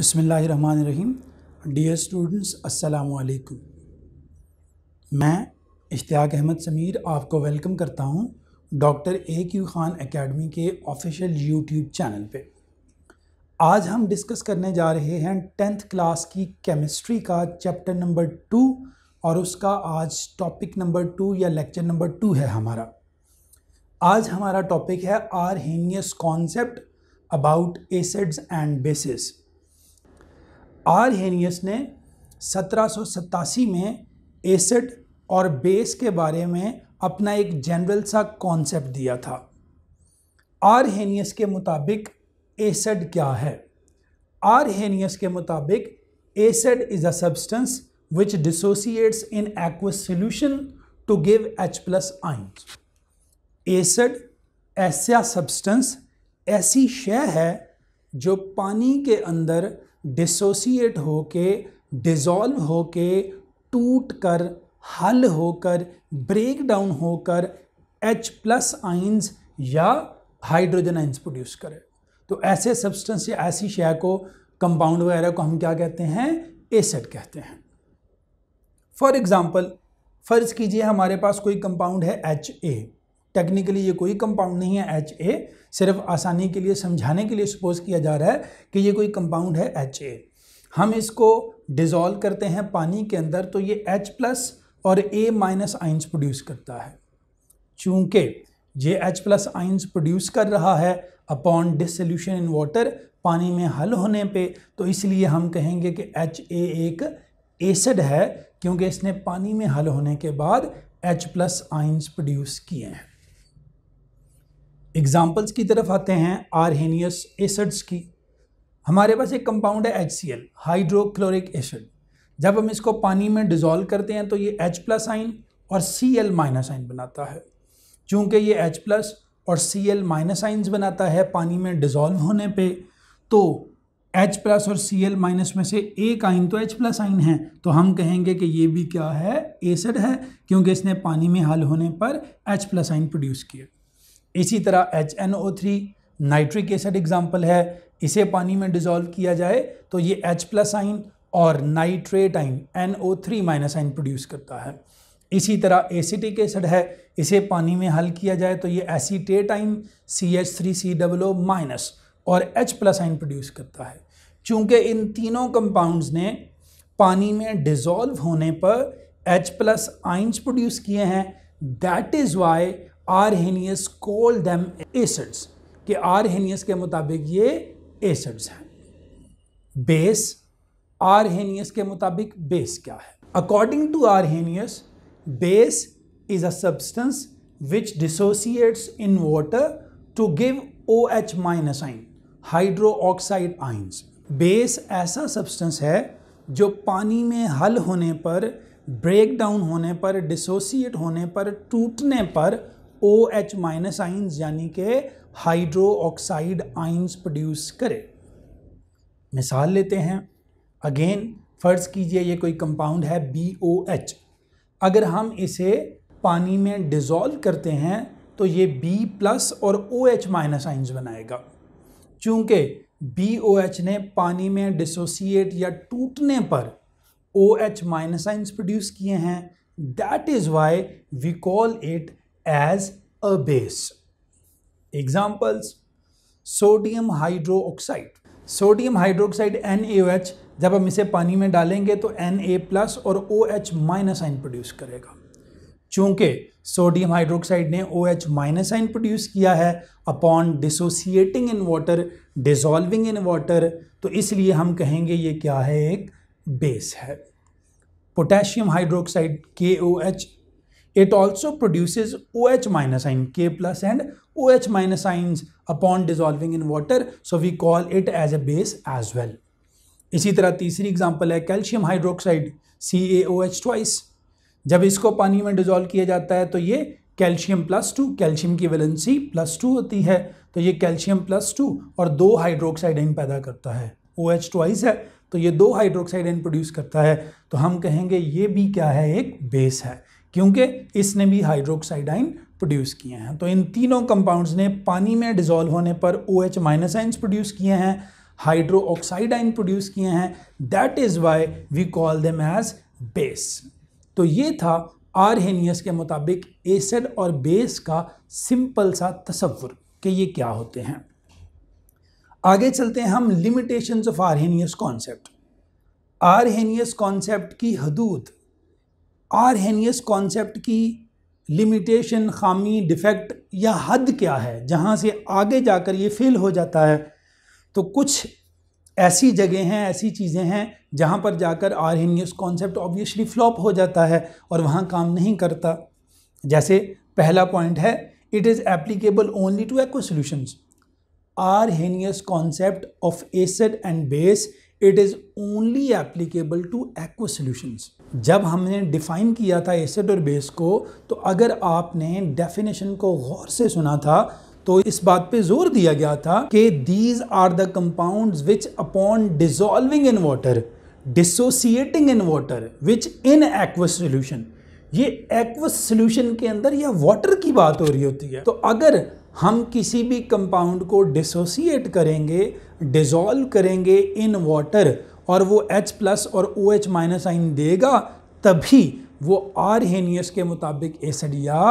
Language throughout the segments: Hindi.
बसमीम डियर स्टूडेंट्स अस्सलाम मैं इश्तियाक अहमद समीर आपको वेलकम करता हूं doctor A Q Khan academy के ऑफिशियल यूट्यूब चैनल पे आज हम डिस्कस करने जा रहे हैं टेंथ क्लास की केमिस्ट्री का चैप्टर नंबर टू और उसका आज टॉपिक नंबर टू या लेक्चर नंबर टू है हमारा आज हमारा टॉपिक है Arrhenius concept about acids and bases Arrhenius ने सत्रह में एसिड और बेस के बारे में अपना एक जनरल सा कॉन्सेप्ट दिया था आर हेनियस के मुताबिक एसिड क्या है आर हेनियस के मुताबिक acid is a substance which dissociates in aqueous solution to give H plus ions. Acid ऐसा सब्सटेंस ऐसी शय है जो पानी के अंदर डिसोसिएट हो के डिज़ोल्व हो के टूट कर हल होकर ब्रेक डाउन होकर एच प्लस आइंस या हाइड्रोजन आइंस प्रोड्यूस करे तो ऐसे सब्सटेंस या ऐसी शय को कंपाउंड वगैरह को हम क्या कहते हैं एसेट कहते हैं फॉर एग्ज़ाम्पल फ़र्ज़ कीजिए हमारे पास कोई कंपाउंड है एच ए टेक्निकली ये कोई कंपाउंड नहीं है एच ए सिर्फ आसानी के लिए समझाने के लिए सपोज किया जा रहा है कि ये कोई कंपाउंड है एच ए हम इसको डिज़ोल्व करते हैं पानी के अंदर तो ये एच प्लस और ए माइनस आइंस प्रोड्यूस करता है चूँकि ये एच प्लस आइंस प्रोड्यूस कर रहा है अपॉन डिसोल्यूशन इन वाटर पानी में हल होने पे तो इसलिए हम कहेंगे कि एच ए एक एसिड है क्योंकि इसने पानी में हल होने के बाद एच प्लस आइंस प्रोड्यूस किए हैं एग्ज़ाम्पल्स की तरफ आते हैं आरहेनियस एसड्स की हमारे पास एक कंपाउंड है H C L hydrochloric acid जब हम इसको पानी में डिज़ोल्व करते हैं तो ये एच प्लस आइन और सी एल माइनस आइन बनाता है चूँकि ये एच प्लस और सी एल माइनस आइन्स बनाता है पानी में डिज़ोल्व होने पे तो एच प्लस और सी एल माइनस में से एक आइन तो एच प्लस आइन है तो हम कहेंगे कि ये भी क्या है एसिड है क्योंकि इसने पानी में हल होने पर एच प्लस आइन प्रोड्यूस किया इसी तरह H N O three nitric acid example है इसे पानी में डिज़ोल्व किया जाए तो ये एच प्लस आइन और nitrate ion N O three minus ion produce करता है इसी तरह एसिटिक एसिड है इसे पानी में हल किया जाए तो ये acetate ion C H three C double O minus और एच प्लस आइन प्रोड्यूस करता है चूँकि इन तीनों कंपाउंड्स ने पानी में डिज़ोल्व होने पर एच प्लस आइंस प्रोड्यूस किए हैं that is why Arrhenius call them के कि आरहेनियस के मुताबिक ये एसड्स हैं बेस आरहेनियस के मुताबिक बेस क्या है according to Arrhenius base is a substance which dissociates in water to give O H minus ion hydroxide ions base ऐसा सब्सटेंस है जो पानी में हल होने पर ब्रेक डाउन होने पर डिसोसिएट होने पर टूटने पर ओ एच माइनस आइंस यानी कि हाइड्रो ऑक्साइड आइंस प्रोड्यूस करे मिसाल लेते हैं अगेन फ़र्ज़ कीजिए ये कोई कंपाउंड है बी ओ एच अगर हम इसे पानी में डिज़ोल्व करते हैं तो ये बी प्लस और ओ एच माइनस आइंस बनाएगा चूँकि बी ओ एच ने पानी में डिसोसिएट या टूटने पर O H minus ions produce किए हैं that is why we call it as a base. Examples sodium hydroxide sodium hydroxide N H जब हम इसे पानी में डालेंगे तो एन ए प्लस और O H minus ion produce करेगा चूंकि सोडियम हाइड्रोक्साइड ने O H minus ion produce किया है upon dissociating in water dissolving in water तो इसलिए हम कहेंगे ये क्या है एक बेस है potassium hydroxide K O H It also produces OH minus ion, K plus and OH minus ions upon dissolving in water. So we call it as a base as well. इसी तरह तीसरी एग्जांपल है calcium hydroxide C A O H twice जब इसको पानी में डिजोल्व किया जाता है तो ये कैल्शियम प्लस टू कैल्शियम की वेलेंसी प्लस टू होती है तो ये कैल्शियम प्लस टू और दो हाइड्रोक्साइड आइन पैदा करता है ओ एच ट्वाइस है तो ये दो हाइड्रोक्साइड इन प्रोड्यूस करता है तो हम कहेंगे ये भी क्या है एक बेस है क्योंकि इसने भी हाइड्रोक्साइड आइन प्रोड्यूस किए हैं तो इन तीनों कंपाउंड्स ने पानी में डिजोल्व होने पर O H minus ions produce किए हैं हाइड्रो ऑक्साइड आइन प्रोड्यूस किए हैं that is why we call them as base तो ये था आर हेनियस के मुताबिक एसिड और बेस का सिंपल सा तस्वुर कि ये क्या होते हैं आगे चलते हैं हम limitations of Arrhenius concept Arrhenius concept की हदूद आर हेनियस कॉन्सेप्ट की लिमिटेशन खामी डिफेक्ट या हद क्या है जहाँ से आगे जाकर ये फेल हो जाता है तो कुछ ऐसी जगह हैं ऐसी चीज़ें हैं जहाँ पर जाकर Arrhenius concept obviously flop हो जाता है और वहाँ काम नहीं करता जैसे पहला पॉइंट है it is applicable only to aqua solutions Arrhenius concept of acid and base it is only applicable to aqua solutions जब हमने डिफ़ाइन किया था एसिड और बेस को तो अगर आपने डेफिनेशन को गौर से सुना था तो इस बात पे जोर दिया गया था कि these are the compounds which upon dissolving in water dissociating in water which in aqueous solution ये एक्व सोल्यूशन के अंदर या वाटर की बात हो रही होती है तो अगर हम किसी भी कंपाउंड को डिसोसिएट करेंगे डिज़ोल्व करेंगे इन वाटर और वो एच प्लस और ओ एच माइनस आइन देगा तभी वो आर हेनियस के मुताबिक एसिड या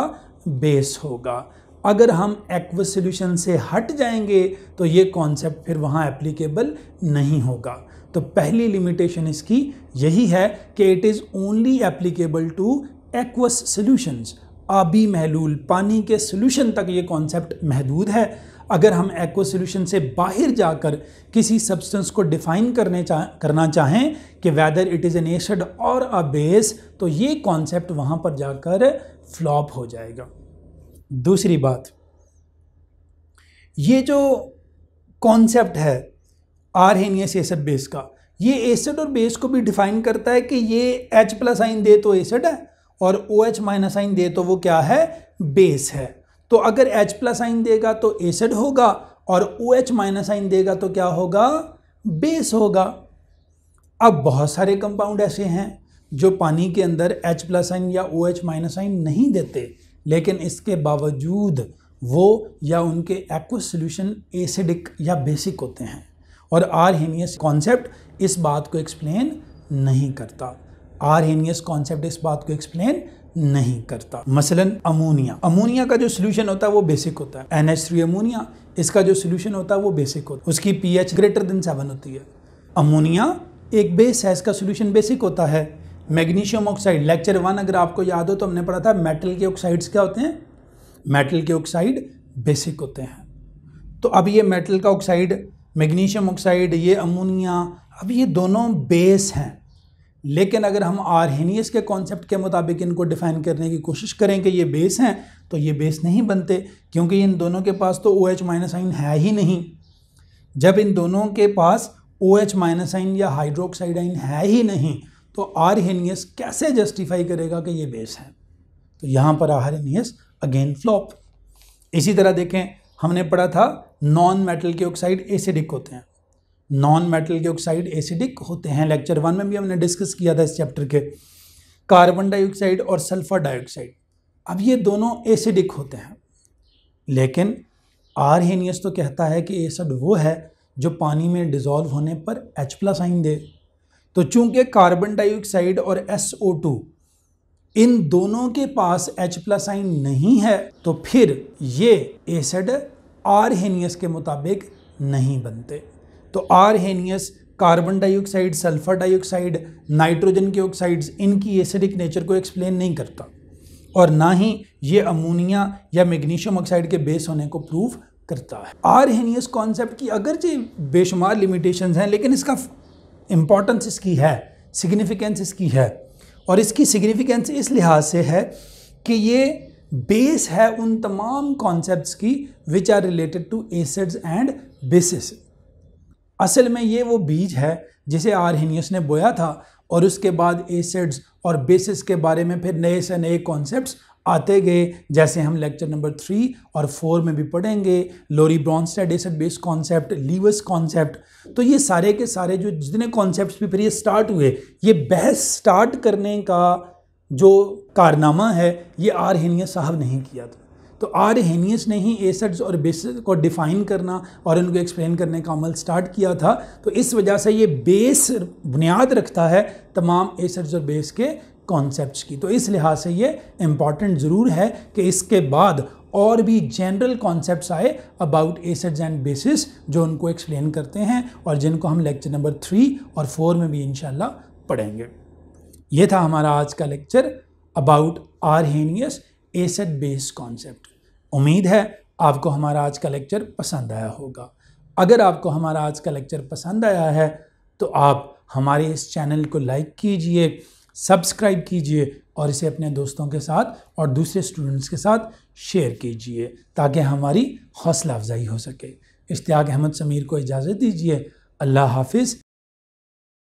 बेस होगा अगर हम एक्व सोल्यूशन से हट जाएंगे तो ये कॉन्सेप्ट फिर वहाँ एप्लीकेबल नहीं होगा तो पहली लिमिटेशन इसकी यही है कि it is only applicable to aqueous solutions आबी महलूल पानी के सोल्यूशन तक ये कॉन्सेप्ट महदूद है अगर हम एक्व सोल्यूशन से बाहर जाकर किसी सब्सटेंस को डिफाइन करने चा करना चाहें कि whether it is an acid और अ बेस तो ये कॉन्सेप्ट वहाँ पर जाकर फ्लॉप हो जाएगा दूसरी बात ये जो कॉन्सेप्ट है आरहेनियस एसड बेस का ये एसड और बेस को भी डिफाइन करता है कि ये एच प्लस आइन दे तो एसड है और ओ एच माइनस आइन दे तो वो क्या है बेस है तो अगर H प्लस आइन देगा तो एसिड होगा और ओ OH माइनस आइन देगा तो क्या होगा बेस होगा अब बहुत सारे कंपाउंड ऐसे हैं जो पानी के अंदर H प्लस आइन या ओ OH माइनस आइन नहीं देते लेकिन इसके बावजूद वो या उनके एक्व सोल्यूशन एसिडिक या बेसिक होते हैं और आर हेनियस कॉन्सेप्ट इस बात को एक्सप्लेन नहीं करता आर हेनियस कॉन्सेप्ट इस बात को एक्सप्लेन नहीं करता मसलन अमोनिया अमोनिया का जो सोल्यूशन होता है वो बेसिक होता है एन एच थ्री अमोनिया इसका जो सोल्यूशन होता है वो बेसिक होता है उसकी P H greater than seven होती है अमोनिया एक बेस है इसका सोल्यूशन बेसिक होता है मैग्नीशियम ऑक्साइड लेक्चर वन अगर आपको याद हो तो हमने पढ़ा था मेटल के ऑक्साइड्स क्या होते हैं मेटल के ऑक्साइड बेसिक होते हैं तो अब ये मेटल का ऑक्साइड मैग्नीशियम ऑक्साइड ये अमोनिया अब ये दोनों बेस हैं लेकिन अगर हम आरहीनियस के कॉन्सेप्ट के मुताबिक इनको डिफ़ाइन करने की कोशिश करें कि ये बेस हैं तो ये बेस नहीं बनते क्योंकि इन दोनों के पास तो ओ एच माइनस आइन है ही नहीं जब इन दोनों के पास ओ एच माइनस आइन या हाइड्रोक्साइड आइन है ही नहीं तो आरहेनियस कैसे जस्टिफाई करेगा कि ये बेस है तो यहाँ पर आरहीनियस अगेन फ्लॉप इसी तरह देखें हमने पढ़ा था नॉन मेटल के ऑक्साइड एसिडिक होते हैं नॉन मेटल के ऑक्साइड एसिडिक होते हैं लेक्चर वन में भी हमने डिस्कस किया था इस चैप्टर के कार्बन डाइऑक्साइड और सल्फर डाइऑक्साइड अब ये दोनों एसिडिक होते हैं लेकिन आर हेनियस तो कहता है कि एसिड वो है जो पानी में डिज़ोल्व होने पर एच प्लस आइन दे तो चूंकि कार्बन डाइऑक्साइड और टू इन दोनों के पास एच प्लस आइन नहीं है तो फिर ये एसिड आर हेनियस के मुताबिक नहीं बनते तो Arrhenius carbon dioxide sulphur dioxide nitrogen के ऑक्साइड्स इनकी एसिडिक नेचर को एक्सप्लेन नहीं करता और ना ही ये अमोनिया या मैग्नीशियम ऑक्साइड के बेस होने को प्रूव करता है आरहेनियस कॉन्सेप्ट की जी बेशुमार लिमिटेशंस हैं लेकिन इसका इम्पॉर्टेंस इसकी है सिग्निफिकेंस इसकी है और इसकी सिग्निफिकेंस इस लिहाज से है कि ये बेस है उन तमाम कॉन्सेप्ट्स की which are related to acids and bases असल में ये वो बीज है जिसे आरहीनियस ने बोया था और उसके बाद एसिड्स और बेसिस के बारे में फिर नए से नए कॉन्सेप्ट्स आते गए जैसे हम लेक्चर नंबर थ्री और फोर में भी पढ़ेंगे Lowry Bronsted acid base concept Lewis concept तो ये सारे के सारे जो जितने कॉन्सेप्ट भी फिर ये स्टार्ट हुए ये बहस स्टार्ट करने का जो कारनामा है ये आर हिनिया साहब नहीं किया था तो आर हेनियस ने ही एसड्स और बेसिस को डिफाइन करना और उनको एक्सप्लेन करने का अमल स्टार्ट किया था तो इस वजह से ये बेस बुनियाद रखता है तमाम एसड्स और बेस के कॉन्सेप्ट्स की तो इस लिहाज से ये इम्पॉर्टेंट ज़रूर है कि इसके बाद और भी जनरल कॉन्सेप्ट्स आए अबाउट एसड्स एंड बेसिस जो उनको एक्सप्लेन करते हैं और जिनको हम लेक्चर नंबर थ्री और फोर में भी इन पढ़ेंगे ये था हमारा आज का lecture about Arrhenius acid based concept उम्मीद है आपको हमारा आज का लेक्चर पसंद आया होगा अगर आपको हमारा आज का लेक्चर पसंद आया है तो आप हमारे इस चैनल को लाइक कीजिए सब्सक्राइब कीजिए और इसे अपने दोस्तों के साथ और दूसरे स्टूडेंट्स के साथ शेयर कीजिए ताकि हमारी हौसला अफजाई हो सके इश्तियाक अहमद समीर को इजाज़त दीजिए अल्लाह हाफिज़